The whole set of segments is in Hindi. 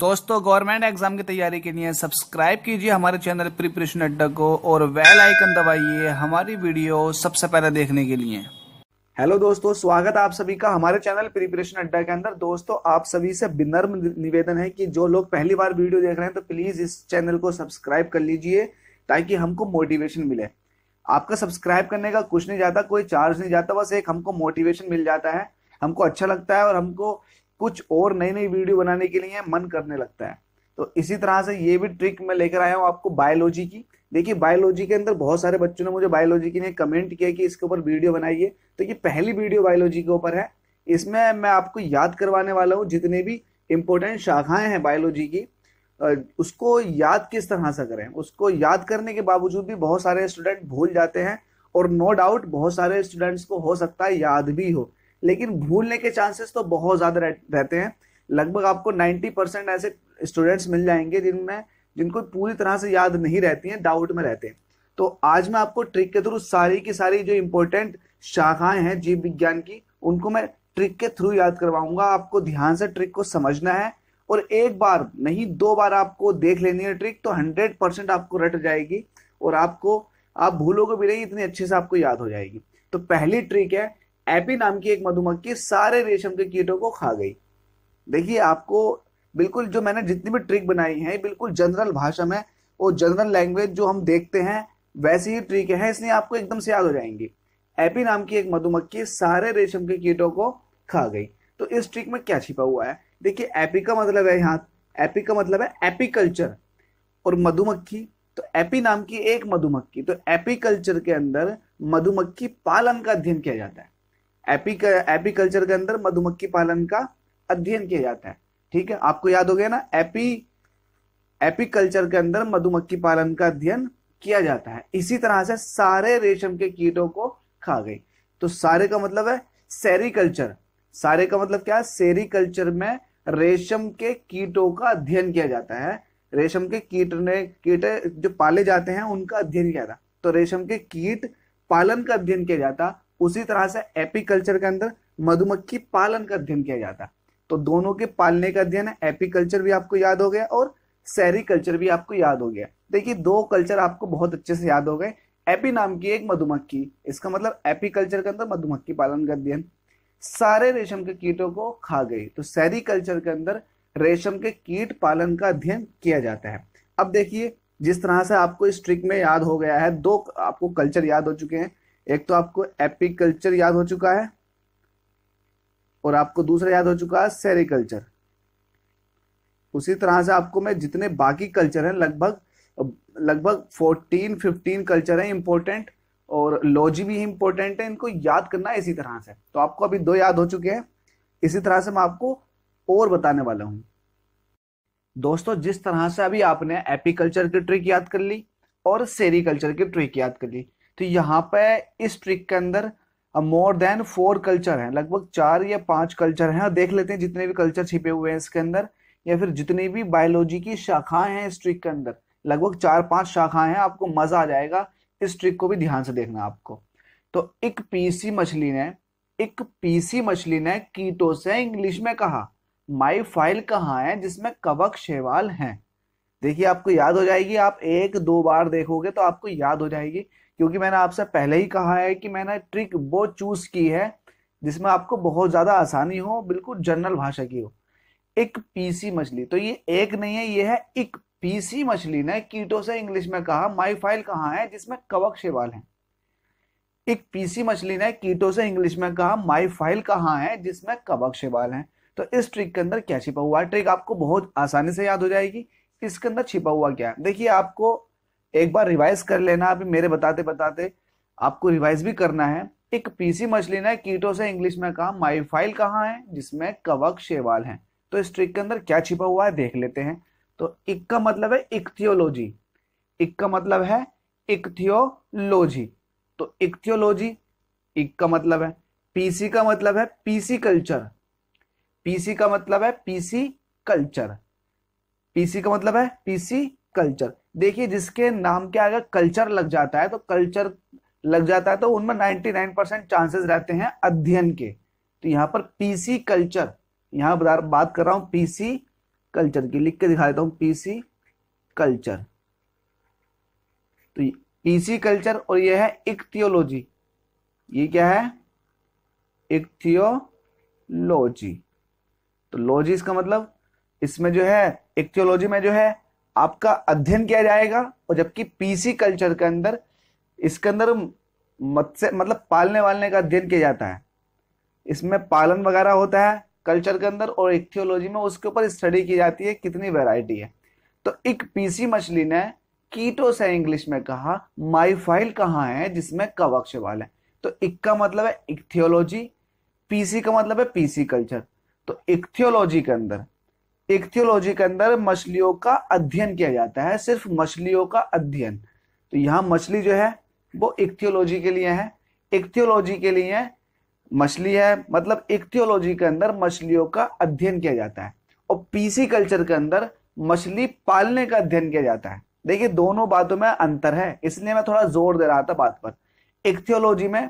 दोस्तों गवर्नमेंट एग्जाम की तैयारी के लिए सब्सक्राइब कीजिए हमारे चैनल प्रिपरेशन अड्डा को और वेल आइकन दबाइए हमारी वीडियो सबसे पहले देखने के लिए हेलो दोस्तों स्वागत आप सभी का हमारे चैनल प्रिपरेशन अड्डा के अंदर दोस्तों आप सभी से विनम्र निवेदन है कि जो लोग पहली बार वीडियो देख रहे हैं तो प्लीज इस चैनल को सब्सक्राइब कर लीजिए ताकि हमको मोटिवेशन मिले आपका सब्सक्राइब करने का कुछ नहीं जाता कोई चार्ज नहीं जाता बस एक हमको मोटिवेशन मिल जाता है हमको अच्छा लगता है और हमको कुछ और नई नई वीडियो बनाने के लिए मन करने लगता है तो इसी तरह से ये भी ट्रिक मैं लेकर आया हूँ आपको बायोलॉजी की देखिए बायोलॉजी के अंदर बहुत सारे बच्चों ने मुझे बायोलॉजी के लिए कमेंट किया कि इसके ऊपर वीडियो बनाइए तो ये पहली वीडियो बायोलॉजी के ऊपर है इसमें मैं आपको याद करवाने वाला हूँ जितने भी इम्पोर्टेंट शाखाएं हैं बायोलॉजी की उसको याद किस तरह से करें उसको याद करने के बावजूद भी बहुत सारे स्टूडेंट भूल जाते हैं और नो no डाउट बहुत सारे स्टूडेंट्स को हो सकता है याद भी हो लेकिन भूलने के चांसेस तो बहुत ज़्यादा रहते हैं लगभग आपको 90 परसेंट ऐसे स्टूडेंट्स मिल जाएंगे जिनमें जिनको पूरी तरह से याद नहीं रहती हैं डाउट में रहते हैं तो आज मैं आपको ट्रिक के थ्रू सारी की सारी जो इम्पोर्टेंट शाखाएं हैं जीव विज्ञान की उनको मैं ट्रिक के थ्रू याद करवाऊंगा आपको ध्यान से ट्रिक को समझना है और एक बार नहीं दो बार आपको देख लेनी है ट्रिक तो हंड्रेड परसेंट आपको रट जाएगी और आपको आप भूलोगे भी नहीं इतनी अच्छे से आपको याद हो जाएगी तो पहली ट्रिक है एपी नाम की एक मधुमक्खी सारे रेशम के कीटों को खा गई देखिए आपको बिल्कुल जो मैंने जितनी भी ट्रिक बनाई है बिल्कुल जनरल भाषा में और जनरल लैंग्वेज जो हम देखते हैं वैसी ही ट्रिक है इसलिए आपको एकदम से याद हो जाएंगी एपी नाम की एक मधुमक्खी सारे रेशम के कीटों को खा गई तो इस ट्रिक में क्या छिपा हुआ है देखिए एपी का मतलब है यहाँ एपी का मतलब है एपीकल्चर और मधुमक्खी तो एपी नाम की एक मधुमक्खी तो एपीकल्चर के अंदर मधुमक्खी पालन का अध्ययन किया जाता है एपिक एपिकल्चर के अंदर मधुमक्खी पालन का अध्ययन किया जाता है ठीक है आपको याद हो गया ना एपी एपिकल्चर के अंदर मधुमक्खी पालन का अध्ययन किया जाता है इसी तरह से सारे रेशम के कीटों को खा गई तो सारे का मतलब है सेरिकल्चर सारे का मतलब क्या है सेरिकल्चर में रेशम के कीटों का अध्ययन किया जाता है रेशम के कीट ने कीट जो पाले जाते हैं उनका अध्ययन किया जाता तो रेशम के कीट पालन का अध्ययन किया जाता उसी तरह से एपीकल्चर के अंदर मधुमक्खी पालन का अध्ययन किया जाता है तो दोनों के पालने का अध्ययन है एपीकल्चर भी आपको याद हो गया और सैरी कल्चर भी आपको याद हो गया देखिए दो कल्चर आपको बहुत अच्छे से याद हो गए एपी नाम की एक मधुमक्खी इसका मतलब एपीकल्चर के अंदर मधुमक्खी पालन का अध्ययन सारे रेशम के कीटों को खा गई तो सैरी कल्चर के अंदर रेशम के कीट पालन का अध्ययन किया जाता है अब देखिए जिस तरह से आपको इस ट्रिक में याद हो गया है दो आपको कल्चर याद हो चुके हैं एक तो आपको एपिकल्चर याद हो चुका है और आपको दूसरा याद हो चुका है सेरिकल्चर उसी तरह से आपको मैं जितने बाकी कल्चर हैं लगभग लगभग फोर्टीन फिफ्टीन कल्चर हैं इंपॉर्टेंट और लॉजी भी इंपॉर्टेंट है इनको याद करना इसी तरह से तो आपको अभी दो याद हो चुके हैं इसी तरह से मैं आपको और बताने वाला हूं दोस्तों जिस तरह से अभी आपने एपिकल्चर की ट्रिक याद कर ली और सेरिकल्चर की ट्रिक याद कर ली तो यहाँ पे इस ट्रिक के अंदर मोर देन फोर कल्चर हैं लगभग चार या पांच कल्चर हैं और देख लेते हैं जितने भी कल्चर छिपे हुए हैं इसके अंदर या फिर जितनी भी बायोलॉजी की शाखाएं हैं इस ट्रिक के अंदर लगभग चार पांच शाखाएं हैं आपको मजा आ जाएगा इस ट्रिक को भी ध्यान से देखना आपको तो एक पीसी मछली ने एक पीसी मछली ने कीटो से इंग्लिश में कहा माई फाइल कहाँ है जिसमें कवक शेवाल हैं देखिए आपको याद हो जाएगी आप एक दो बार देखोगे तो आपको याद हो जाएगी क्योंकि मैंने आपसे पहले ही कहा है कि मैंने ट्रिक वो चूज की है जिसमें आपको बहुत ज्यादा आसानी हो बिल्कुल जनरल भाषा की हो एक पीसी मछली तो ये एक नहीं है ये है एक पीसी मछली ने कीटो से इंग्लिश में कहा माई फाइल कहाँ है जिसमें कवक शेवाल है एक पीसी मछली ने कीटो से इंग्लिश में कहा माई फाइल कहाँ है जिसमें कवक शेवाल है तो इस ट्रिक के अंदर क्या छिपा हुआ है ट्रिक आपको बहुत आसानी से याद हो जाएगी इसके अंदर छिपा हुआ क्या है देखिए आपको एक बार रिवाइज कर लेना अभी मेरे बताते बताते आपको रिवाइज भी करना है एक पीसी मछली ना कीटो से इंग्लिश में कहा माइफाइल कहाँ है जिसमें कवक शेवाल है तो इस ट्रिक के अंदर क्या छिपा हुआ है देख लेते हैं तो इक का मतलब है इक्थियोलॉजी इक का मतलब है इक्थियोलॉजी तो इक्थियोलॉजी इक का मतलब है पीसी का मतलब है पीसी कल्चर पीसी का मतलब है पीसी कल्चर पीसी का मतलब है पीसी कल्चर देखिए जिसके नाम के आगे कल्चर लग जाता है तो कल्चर लग जाता है तो उनमें 99 परसेंट चांसेस रहते हैं अध्ययन के तो यहाँ पर पीसी कल्चर यहाँ बात कर रहा हूं पीसी कल्चर की लिख के दिखा देता हूं पीसी कल्चर तो पीसी कल्चर और यह है इक्थियोलॉजी ये क्या है इक्थियोलॉजी तो लॉजी इसका मतलब इसमें जो है इक्थियोलॉजी में जो है आपका अध्ययन किया जाएगा और जबकि पीसी कल्चर के अंदर इसके अंदर मत्स्य मतलब पालने वालने का अध्ययन किया जाता है इसमें पालन वगैरह होता है कल्चर के अंदर और इक्थियोलॉजी में उसके ऊपर स्टडी की जाती है कितनी वेराइटी है तो एक पीसी मछली ने कीटो से इंग्लिश में कहा माइफाइल कहाँ है जिसमें कवक शैवाल है तो इक का मतलब है इक्थियोलॉजी पीसी का मतलब है पीसी कल्चर तो इक्थियोलॉजी के अंदर इक्थियोलॉजी के अंदर मछलियों का अध्ययन किया जाता है सिर्फ मछलियों का अध्ययन तो यहां मछली जो है वो इक्थियोलॉजी के लिए है इक्थियोलॉजी के लिए मछली है मतलब इक्थियोलॉजी के अंदर मछलियों का अध्ययन किया जाता है और पीसी कल्चर के अंदर मछली पालने का अध्ययन किया जाता है देखिए दोनों बातों में अंतर है इसलिए मैं थोड़ा जोर दे रहा था बात पर इक्थियोलॉजी में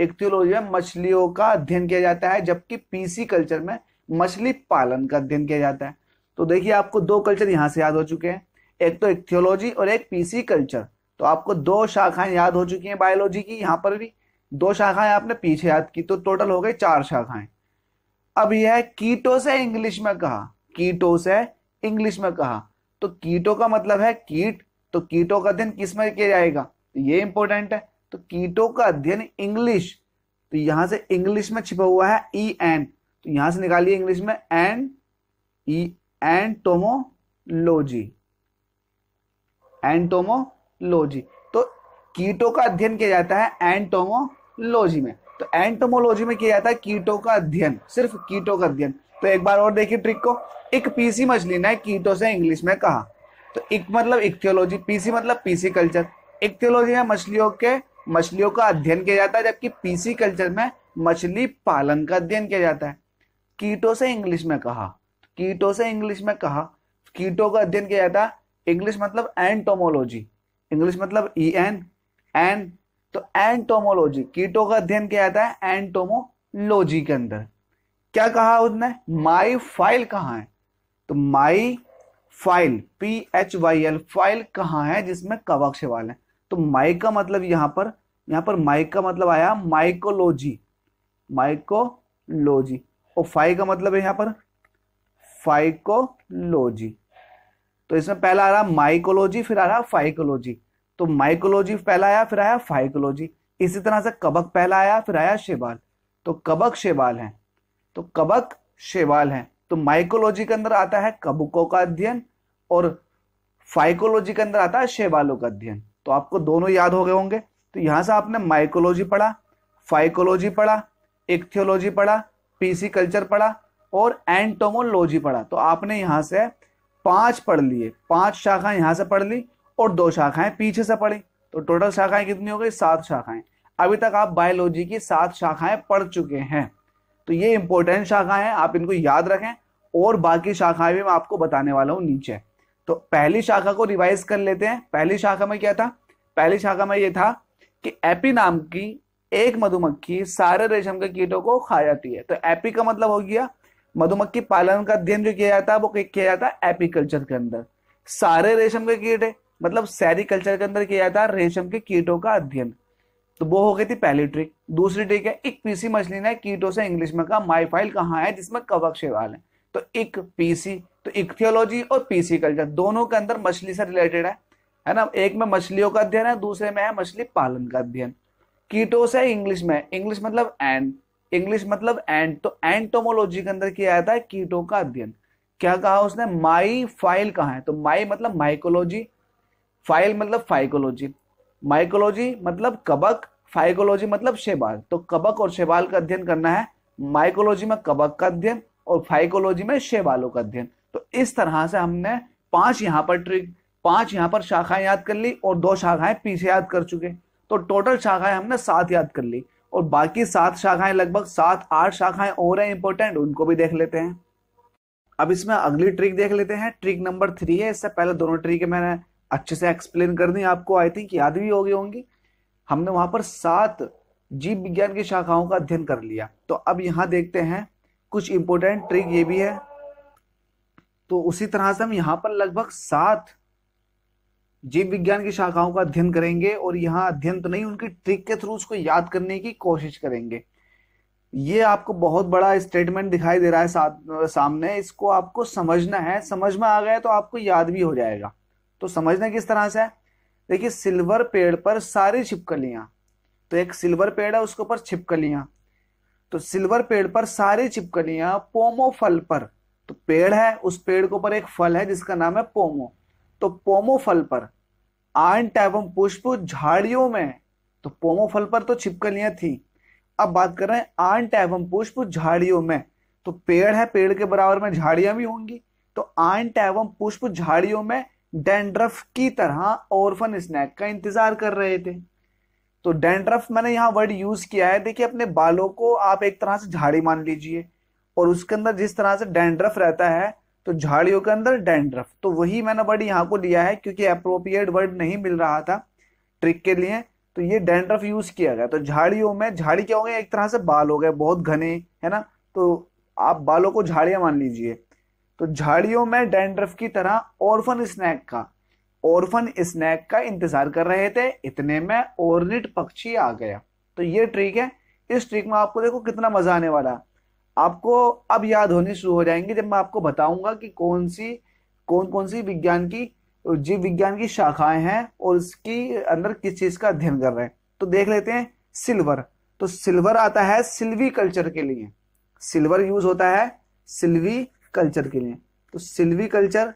इक्थियोलॉजी में मछलियों का अध्ययन किया जाता है जबकि पीसी कल्चर में मछली पालन का अध्ययन किया जाता है तो देखिए आपको दो कल्चर यहाँ से याद हो चुके हैं एक तो एक थियोलॉजी और एक पीसी कल्चर तो आपको दो शाखाएं याद हो चुकी हैं बायोलॉजी की यहाँ पर भी दो शाखाएं आपने पीछे याद की तो टोटल हो गई चार शाखाएं अब यह है कीटो से इंग्लिश में कहा कीटो से इंग्लिश में कहा तो कीटो का मतलब है कीट तो कीटो का अध्ययन किस में किया जाएगा तो ये इंपॉर्टेंट है तो कीटो का अध्ययन इंग्लिश तो यहां से इंग्लिश में छिपा हुआ है ई e एन तो यहां से निकालिए इंग्लिश में N E e entomology entomology तो कीटों का अध्ययन किया जाता है एंटोमोलॉजी में तो एंटोमोलॉजी में किया जाता है कीटों का अध्ययन सिर्फ कीटों का अध्ययन तो एक बार और देखिए ट्रिक को एक पीसी मछली ने कीटों से इंग्लिश में कहा तो एक मतलब इक्थियोलॉजी पीसी मतलब पीसी कल्चर इक्थियोलॉजी में मछलियों के मछलियों का अध्ययन किया जाता है जबकि पीसी कल्चर में मछली पालन का अध्ययन किया जाता है कीटों से इंग्लिश में कहा कीटो से इंग्लिश में कहा कीटो का अध्ययन किया जाता है इंग्लिश मतलब एंटोमोलॉजी इंग्लिश मतलब ई एन एन तो एंटोमोलॉजी कीटो का अध्ययन किया जाता है एंटोमोलॉजी के अंदर क्या कहा उसने माई फाइल कहा है तो my file P H Y L file कहाँ है जिसमें कवक शिवाल है तो माई का मतलब यहां पर यहां पर माई का मतलब आया माइकोलॉजी माइकोलॉजी और फाइल का मतलब है यहां पर फाइकोलॉजी तो इसमें पहला आ रहा माइकोलॉजी फिर आ रहा फाइकोलॉजी तो माइकोलॉजी पहला आया फिर आया फाइकोलॉजी इसी तरह से कबक पहला आया फिर आया शेवाल तो कबक शेवाल है तो कबक शेवाल है तो माइकोलॉजी के अंदर आता है कबकों का अध्ययन और फाइकोलॉजी के अंदर आता है शेवालों का अध्ययन तो आपको दोनों याद हो गए होंगे तो यहां से आपने माइकोलॉजी पढ़ा फाइकोलॉजी पढ़ा एक्थियोलॉजी पढ़ा पीसी कल्चर पढ़ा और एंटोमोलॉजी पढ़ा तो आपने यहाँ से पांच पढ़ लिए पांच शाखाएं यहाँ से पढ़ ली और दो शाखाएं पीछे से पढ़ी तो टोटल शाखाएं कितनी हो गई सात शाखाएं अभी तक आप बायोलॉजी की सात शाखाएं पढ़ चुके हैं तो ये इंपॉर्टेंट शाखाएं हैं आप इनको याद रखें और बाकी शाखाएं भी मैं आपको बताने वाला हूँ नीचे तो पहली शाखा को रिवाइज कर लेते हैं पहली शाखा में क्या था पहली शाखा में ये था कि एपी नाम की एक मधुमक्खी सारे रेशम के कीटों को खा जाती है तो एपी का मतलब हो गया मधुमक्खी पालन का अध्ययन जो किया जाता है वो किया जाता है एपीकल्चर के अंदर सारे रेशम के कीट है मतलब सैरिकल्चर के अंदर किया जाता है रेशम के कीटों का अध्ययन तो वो हो गई थी पहली ट्रिक दूसरी ट्रिक है एक पीसी मछली ने कीटों से इंग्लिश में कहा माइफाइल कहाँ है जिसमें कवक शिवाल है तो एक पीसी तो इक्थियोलॉजी और पीसी कल्चर दोनों के अंदर मछली से रिलेटेड है है ना एक में मछलियों का अध्ययन है दूसरे में है मछली पालन का अध्ययन कीटों से इंग्लिश में इंग्लिश मतलब एंड इंग्लिश मतलब एंड तो एंटोमोलॉजी के अंदर किया जाता है कीटों का अध्ययन क्या कहा उसने माई फाइल कहा है तो माई मतलब माइकोलॉजी फाइल मतलब फाइकोलॉजी माइकोलॉजी मतलब कबक फाइकोलॉजी मतलब शेबाल तो कबक और शेबाल का अध्ययन करना है माइकोलॉजी में कबक का अध्ययन और फाइकोलॉजी में शेबालों का अध्ययन तो इस तरह से हमने पांच यहां पर ट्रिक पांच यहां पर शाखाएं याद कर ली और दो शाखाएं पीछे याद कर चुके तो टोटल शाखाएं हमने सात याद कर ली और बाकी सात शाखाएं लगभग सात आठ शाखाएं और हैं इंपॉर्टेंट उनको भी देख लेते हैं अब इसमें अगली ट्रिक देख लेते हैं ट्रिक नंबर थ्री है इससे पहले दोनों ट्रिक मैंने अच्छे से एक्सप्लेन कर दी आपको आई थिंक याद भी होगी होंगी हमने वहां पर सात जीव विज्ञान की शाखाओं का अध्ययन कर लिया तो अब यहाँ देखते हैं कुछ इंपोर्टेंट ट्रिक ये भी है तो उसी तरह से हम यहाँ पर लगभग सात जीव विज्ञान की शाखाओं का अध्ययन करेंगे और यहाँ अध्ययन तो नहीं उनकी ट्रिक के थ्रू उसको याद करने की कोशिश करेंगे ये आपको बहुत बड़ा स्टेटमेंट दिखाई दे रहा है सामने इसको आपको समझना है समझ में आ गया तो आपको याद भी हो जाएगा तो समझना किस तरह से है देखिए सिल्वर पेड़ पर सारी छिपकलियां तो एक सिल्वर पेड़ है उसके ऊपर छिपकलियां तो सिल्वर पेड़ पर सारी छिपकलियां पोमो फल पर तो पेड़ है उस पेड़ के ऊपर एक फल है जिसका नाम है पोमो तो फल पर आंट एवं पुष्प झाड़ियों में तो पोमो फल पर तो छिपकलियां थी अब बात कर रहे हैं आंट एवं पुष्प झाड़ियों में तो पेड़ है पेड़ के बराबर में झाड़ियां भी होंगी तो आंट एवं पुष्प झाड़ियों में डेंड्रफ की तरह ओरफन स्नैक का इंतजार कर रहे थे तो डेंड्रफ मैंने यहां वर्ड यूज किया है देखिए अपने बालों को आप एक तरह से झाड़ी मान लीजिए और उसके अंदर जिस तरह से डेंड्रफ रहता है तो झाड़ियों के अंदर डेंड्रफ तो वही मैंने वर्ड यहाँ को लिया है क्योंकि अप्रोप्रिएट वर्ड नहीं मिल रहा था ट्रिक के लिए तो ये डेंड्रफ यूज किया गया तो झाड़ियों में झाड़ी क्या हो गए एक तरह से बाल हो गए बहुत घने है ना तो आप बालों को झाड़ियां मान लीजिए तो झाड़ियों में डेंड्रफ की तरह ऑर्फन स्नैक का ऑर्फन स्नैक का इंतजार कर रहे थे इतने में ऑर्निट पक्षी आ गया तो ये ट्रिक है इस ट्रिक में आपको देखो कितना मजा आने वाला आपको अब याद होने शुरू हो जाएंगे जब मैं आपको बताऊंगा कि कौन सी कौन कौन सी विज्ञान की जीव विज्ञान की शाखाएं हैं और उसकी अंदर किस चीज का अध्ययन कर रहे हैं तो देख लेते हैं सिल्वर तो सिल्वर आता है सिल्वी कल्चर के लिए सिल्वर यूज होता है सिल्वी कल्चर के लिए तो सिल्वी कल्चर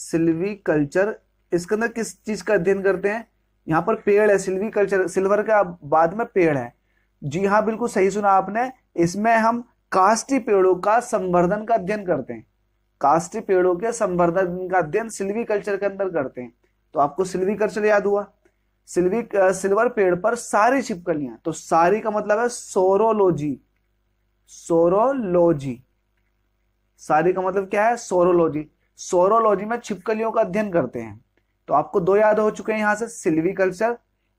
सिल्वी कल्चर इसके अंदर किस चीज का अध्ययन करते हैं यहाँ पर पेड़ है सिल्वी कल्चर सिल्वर का बाद में पेड़ है जी हाँ बिल्कुल सही सुना आपने इसमें हम काष्टी पेड़ों का संवर्धन का अध्ययन करते हैं काष्टी पेड़ों के संवर्धन का अध्ययन सिल्वी कल्चर के अंदर करते हैं तो आपको सिल्वी कल्चर याद हुआ सिल्वी सिल्वर पेड़ पर सारी छिपकलियां तो सारी का मतलब है सोरोलॉजी सोरोलॉजी सारी का मतलब क्या है सोरोलॉजी सोरोलॉजी में छिपकलियों का अध्ययन करते हैं तो आपको दो याद हो चुके हैं यहां से सिल्वी कल्चर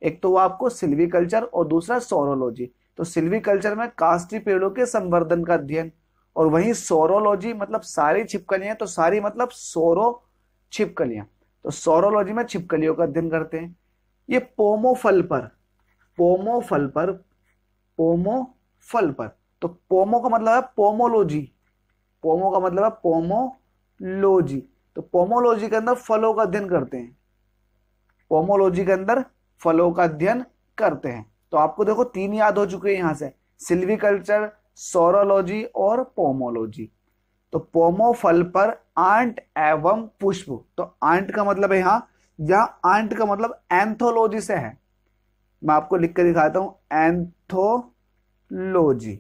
एक तो वो आपको सिल्वी कल्चर और दूसरा सोरोलॉजी तो कल्चर में कास्टी पेड़ों के संवर्धन का अध्ययन और वहीं सोरोलॉजी मतलब सारी छिपकलियां तो सारी मतलब सोरो छिपकलियां तो सोरोलॉजी में छिपकलियों का अध्ययन करते हैं ये पोमोफल पर पोमोफल पर पोमो फल पर तो पोमो का मतलब है पोमोलॉजी पोमो का मतलब है पोमोलॉजी तो पोमोलॉजी के अंदर फलों का अध्ययन करते हैं पोमोलॉजी के अंदर फलों का अध्ययन करते हैं तो आपको देखो तीन याद हो चुके हैं यहां से सिल्वीकल्चर सोरोलॉजी और पोमोलॉजी तो पोमो फल पर आंट एवं पुष्प तो आंट का मतलब है यहां यहां आंट का मतलब एंथोलॉजी से है मैं आपको लिख कर दिखाता हूं एंथोलॉजी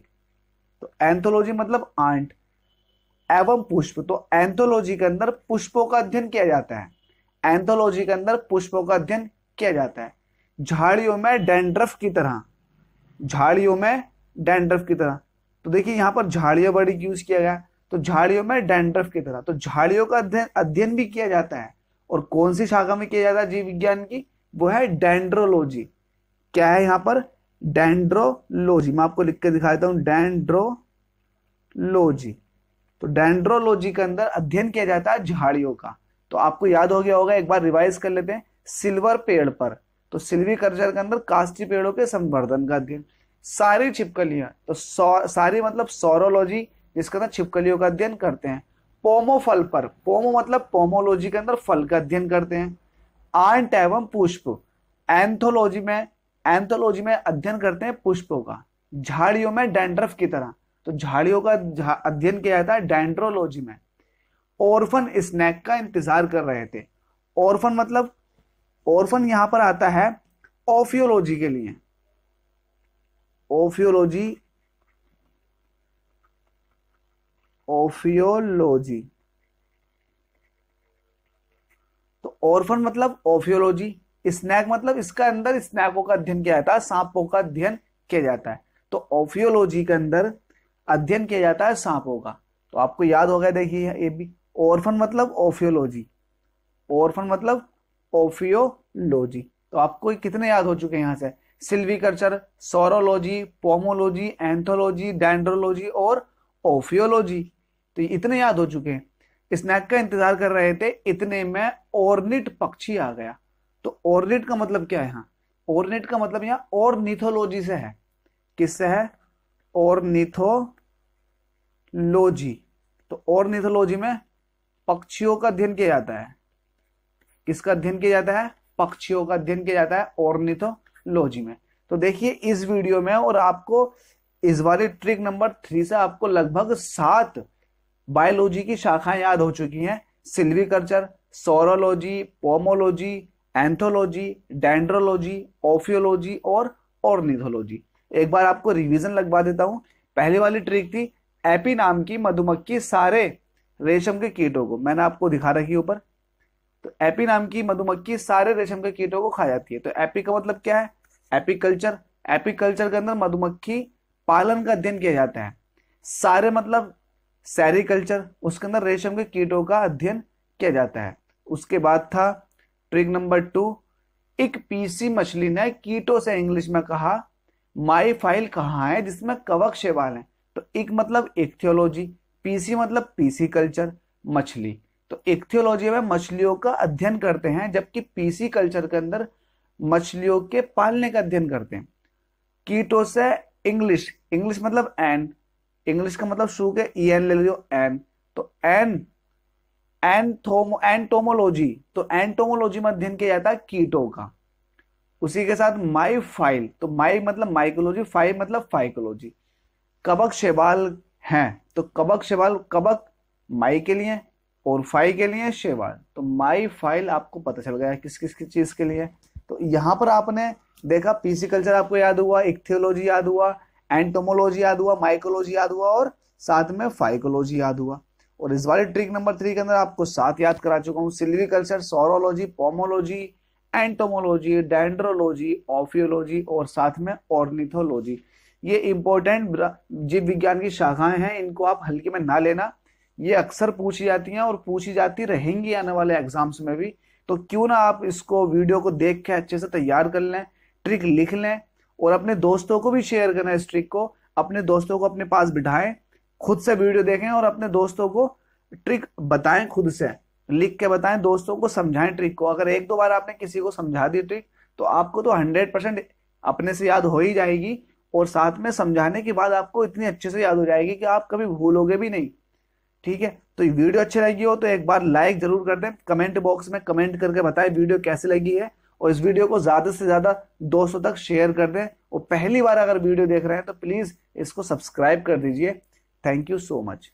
तो एंथोलॉजी मतलब आंट एवं पुष्प तो एंथोलॉजी के अंदर पुष्पों का अध्ययन किया जाता है एंथोलॉजी के अंदर पुष्पों का अध्ययन किया जाता है झाड़ियों में डेंड्रफ की तरह झाड़ियों में डेंड्रफ की तरह तो देखिए यहां पर झाड़ियों वर्ड यूज किया गया तो झाड़ियों में डेंड्रफ की तरह तो झाड़ियों का अध्ययन अध्ययन भी किया जाता है और कौन सी शाखा में किया जाता है जीव विज्ञान की वो है डेंड्रोलॉजी क्या है यहां पर डेंड्रोलॉजी मैं आपको लिख के दिखा देता हूं डेंड्रोलॉजी तो डेंड्रोलॉजी के अंदर अध्ययन किया जाता है झाड़ियों का तो आपको याद हो गया होगा एक बार रिवाइज कर लेते हैं सिल्वर पेड़ पर तो सिल्वी कल्चर के अंदर कास्टी पेड़ों के संवर्धन का अध्ययन सारी छिपकलियां तो सौ सारी मतलब सोरोलॉजी जिसके अंदर छिपकलियों का अध्ययन करते हैं पोमो फल पर पोमो मतलब पोमोलॉजी के अंदर फल का अध्ययन करते हैं आंट एवं पुष्प एंथोलॉजी में एंथोलॉजी में अध्ययन करते हैं पुष्पों का झाड़ियों में डेंड्रफ की तरह तो झाड़ियों का अध्ययन किया जाता है डेंड्रोलॉजी में ऑर्फन स्नैक का इंतजार कर रहे थे ऑर्फन मतलब ऑर्फन यहां पर आता है ओफियोलॉजी के लिए ओफियोलॉजी ओफियोलॉजी तो ऑर्फन मतलब ओफियोलॉजी स्नैक मतलब इसका अंदर स्नैकों का अध्ययन किया जाता है सांपों का अध्ययन किया जाता है तो ओफियोलॉजी के अंदर अध्ययन किया जाता है सांपों का तो आपको याद हो गया देखिए ये भी ऑर्फन मतलब ओफियोलॉजी ऑर्फन मतलब ओफियो लोजी तो आपको कितने याद हो चुके हैं यहाँ से silviculture saurology pomology anthology dendrology और ओफियोलॉजी तो इतने याद हो चुके हैं स्नैक का इंतजार कर रहे थे इतने में ऑर्निट पक्षी आ गया तो ऑर्निट का मतलब क्या है यहाँ ऑर्निट का मतलब यहाँ ऑर्निथोलॉजी से है किससे है ऑर्निथोलॉजी तो ऑर्निथोलॉजी में पक्षियों का अध्ययन किया जाता है किसका अध्ययन किया जाता है पक्षियों का अध्ययन किया जाता है ऑर्निथोलॉजी में तो देखिए इस वीडियो में और आपको इस वाली ट्रिक नंबर थ्री से आपको लगभग सात बायोलॉजी की शाखाएं याद हो चुकी हैं silviculture saurology pomology anthology dendrology ophiology और ऑर्निथोलॉजी एक बार आपको रिवीजन लगवा देता हूं पहली वाली ट्रिक थी एपी नाम की मधुमक्खी सारे रेशम के कीटों को मैंने आपको दिखा रखी ऊपर तो एपी नाम की मधुमक्खी सारे रेशम के कीटों को खा जाती है तो एपी का मतलब क्या है एपीकल्चर एपीकल्चर के अंदर मधुमक्खी पालन का अध्ययन किया जाता है सारे मतलब सैरिकल्चर उसके अंदर रेशम के कीटों का अध्ययन किया जाता है उसके बाद था ट्रिक नंबर टू एक पीसी मछली ने कीटों से इंग्लिश में कहा माई फाइल कहाँ है जिसमें कवक शेवाल है तो एक मतलब एक्थियोलॉजी पीसी मतलब पीसी कल्चर मछली तो इक्थियोलॉजी में मछलियों का अध्ययन करते हैं जबकि पीसी कल्चर के अंदर मछलियों के पालने का अध्ययन करते हैं कीटो से इंग्लिश इंग्लिश मतलब एन इंग्लिश का मतलब शू के ई e एन ले लियो एन तो एन एनथोमो एंटोमोलॉजी तो एंटोमोलॉजी में अध्ययन किया जाता है कीटो का उसी के साथ माई फाइल तो माई मतलब माइकोलॉजी फाइल मतलब फाइकोलॉजी कबक शैवाल हैं तो कबक शैवाल कबक माई के लिए और फाइल के लिए शेवा तो माई फाइल आपको पता चल गया किस किस किस चीज़ के लिए तो यहाँ पर आपने देखा पीसी कल्चर आपको याद हुआ इक्थियोलॉजी याद हुआ एंटोमोलॉजी याद हुआ माइकोलॉजी याद हुआ और साथ में फाइकोलॉजी याद हुआ और इस वाले ट्रिक नंबर थ्री के अंदर आपको सात याद करा चुका हूँ silviculture saurology pomology entomology dendrology ophiology और साथ में ऑर्निथोलॉजी ये इंपॉर्टेंट जीव विज्ञान की शाखाएं हैं इनको आप हल्के में ना लेना ये अक्सर पूछी जाती हैं और पूछी जाती रहेंगी आने वाले एग्जाम्स में भी तो क्यों ना आप इसको वीडियो को देख के अच्छे से तैयार कर लें ट्रिक लिख लें और अपने दोस्तों को भी शेयर करें इस ट्रिक को अपने दोस्तों को अपने पास बिठाएं खुद से वीडियो देखें और अपने दोस्तों को ट्रिक बताएं खुद से लिख के बताएं दोस्तों को समझाएं ट्रिक को अगर एक दो बार आपने किसी को समझा दी ट्रिक तो आपको तो हंड्रेड परसेंट अपने से याद हो ही जाएगी और साथ में समझाने के बाद आपको इतनी अच्छे से याद हो जाएगी कि आप कभी भूलोगे भी नहीं ठीक है तो वीडियो अच्छी लगी हो तो एक बार लाइक जरूर कर दें कमेंट बॉक्स में कमेंट करके बताएं वीडियो कैसी लगी है और इस वीडियो को ज़्यादा से ज़्यादा दोस्तों तक शेयर कर दें और पहली बार अगर वीडियो देख रहे हैं तो प्लीज़ इसको सब्सक्राइब कर दीजिए थैंक यू सो मच